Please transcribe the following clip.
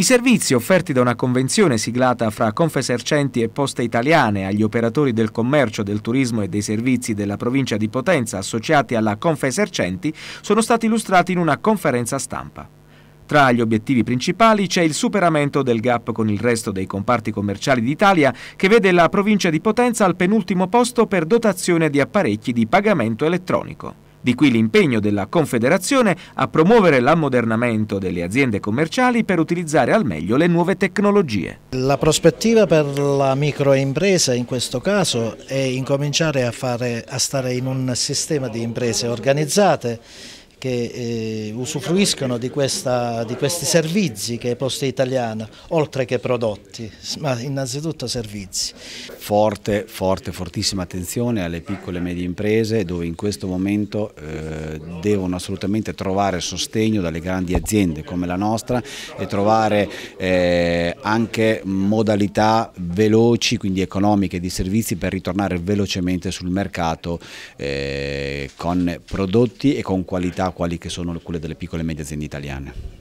I servizi offerti da una convenzione siglata fra Confesercenti e Poste Italiane agli operatori del commercio, del turismo e dei servizi della provincia di Potenza associati alla Confesercenti sono stati illustrati in una conferenza stampa. Tra gli obiettivi principali c'è il superamento del gap con il resto dei comparti commerciali d'Italia che vede la provincia di Potenza al penultimo posto per dotazione di apparecchi di pagamento elettronico. Di qui l'impegno della Confederazione a promuovere l'ammodernamento delle aziende commerciali per utilizzare al meglio le nuove tecnologie. La prospettiva per la microimpresa in questo caso è incominciare a, fare, a stare in un sistema di imprese organizzate che eh, usufruiscono di, questa, di, questi servizi che è Poste Italiana, oltre che prodotti, ma innanzitutto servizi forte, forte, fortissima attenzione alle piccole e medie imprese dove in questo momento eh, devono assolutamente trovare sostegno dalle grandi aziende come la nostra e trovare eh, anche modalità veloci, quindi economiche di servizi per ritornare velocemente sul mercato eh, con prodotti e con qualità quali che sono quelle delle piccole e medie aziende italiane.